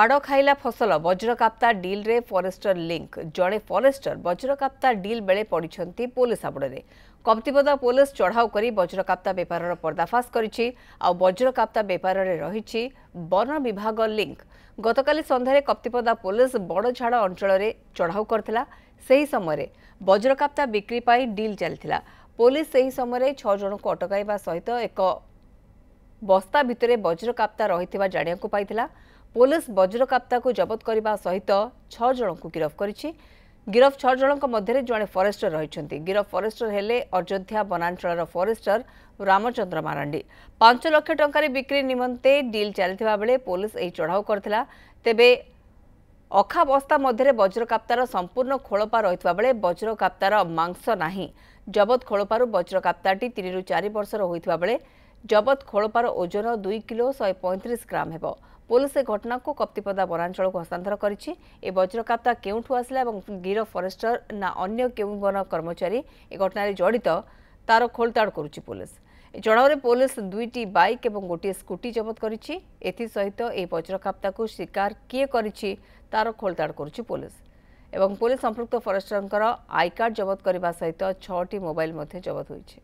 ପାଡ଼ ଖାଇଲା ଫସଲ ବଜ୍ରକାପ୍ତା ଡିଲ୍ରେ ଫରେଷ୍ଟର ଲିଙ୍କ୍ ଜଣେ ଫରେଷ୍ଟର ବଜ୍ରକାପ୍ତା ଡିଲ୍ ବେଳେ ପଡ଼ିଛନ୍ତି ପୋଲିସ ଆବଡ଼ରେ କପ୍ତିପଦ ପୋଲିସ ଚଢ଼ାଉ କରି ବଜ୍ରକାପ୍ତା ବେପାରର ପର୍ଦ୍ଦାଫାସ କରିଛି ଆଉ ବଜ୍ରକାପ୍ତା ବେପାରରେ ରହିଛି ବନ ବିଭାଗ ଲିଙ୍କ୍ ଗତକାଲି ସନ୍ଧ୍ୟାରେ କପ୍ତିପଦା ପୋଲିସ ବଡ଼ଝାଡ଼ ଅଞ୍ଚଳରେ ଚଢ଼ାଉ କରିଥିଲା ସେହି ସମୟରେ ବଜ୍ରକାପ୍ତା ବିକ୍ରି ପାଇଁ ଡିଲ୍ ଚାଲିଥିଲା ପୋଲିସ ସେହି ସମୟରେ ଛଅ ଜଣଙ୍କୁ ଅଟକାଇବା ସହିତ ଏକ ବସ୍ତା ଭିତରେ ବଜ୍ରକାପ୍ତା ରହିଥିବା ଜାଣିବାକୁ ପାଇଥିଲା ପୋଲିସ ବଜ୍ରକାପ୍ତାକୁ ଜବତ କରିବା ସହିତ ଛଅ ଜଣଙ୍କୁ ଗିରଫ କରିଛି ଗିରଫ ଛଅ ଜଣଙ୍କ ମଧ୍ୟରେ ଜଣେ ଫରେଷ୍ଟର ରହିଛନ୍ତି ଗିରଫ ଫରେଷ୍ଟର ହେଲେ ଅଯୋଧ୍ୟା ବନାଞ୍ଚଳର ଫରେଷ୍ଟର ରାମଚନ୍ଦ୍ର ମାରାଣ୍ଡି ପାଞ୍ଚ ଲକ୍ଷ ଟଙ୍କାରେ ବିକ୍ରି ନିମନ୍ତେ ଡିଲ୍ ଚାଲିଥିବା ବେଳେ ପୋଲିସ ଏହି ଚଢ଼ାଉ କରିଥିଲା ତେବେ ଅଖାବସ୍ଥା ମଧ୍ୟରେ ବଜ୍ରକାପ୍ତାର ସମ୍ପୂର୍ଣ୍ଣ ଖୋଳପା ରହିଥିବା ବେଳେ ବଜ୍ରକାପ୍ତାର ମାଂସ ନାହିଁ ଜବତ ଖୋଳପାରୁ ବଜ୍ରକାପ୍ତାଟି ତିନିରୁ ଚାରି ବର୍ଷର ହୋଇଥିବା ବେଳେ ଜବତ ଖୋଳପାର ଓଜନ ଦୁଇ କିଲୋ ଶହେ ପଇଁତିରିଶ ଗ୍ରାମ ହେବ ପୋଲିସ ଏ ଘଟଣାକୁ କପ୍ତିପଦା ବନାଞ୍ଚଳକୁ ହସ୍ତାନ୍ତର କରିଛି ଏ ବଜ୍ରକାପ୍ତା କେଉଁଠୁ ଆସିଲା ଏବଂ ଗିରଫ ଫରେଷ୍ଟର ନା ଅନ୍ୟ କେଉଁ ବନ କର୍ମଚାରୀ ଏ ଘଟଣାରେ ଜଡ଼ିତ ତା'ର ଖୋଳତାଡ଼ କରୁଛି ପୋଲିସ ଜଣରେ ପୋଲିସ ଦୁଇଟି ବାଇକ୍ ଏବଂ ଗୋଟିଏ ସ୍କୁଟି ଜବତ କରିଛି ଏଥିସହିତ ଏହି ବଜ୍ରକାପ୍ତାକୁ ଶିକାର କିଏ କରିଛି ତା'ର ଖୋଳତାଡ଼ କରୁଛି ପୋଲିସ ଏବଂ ପୋଲିସ ସମ୍ପୃକ୍ତ ଫରେଷ୍ଟରଙ୍କର ଆଇ କାର୍ଡ଼ ଜବତ କରିବା ସହିତ ଛଅଟି ମୋବାଇଲ ମଧ୍ୟ ଜବତ ହୋଇଛି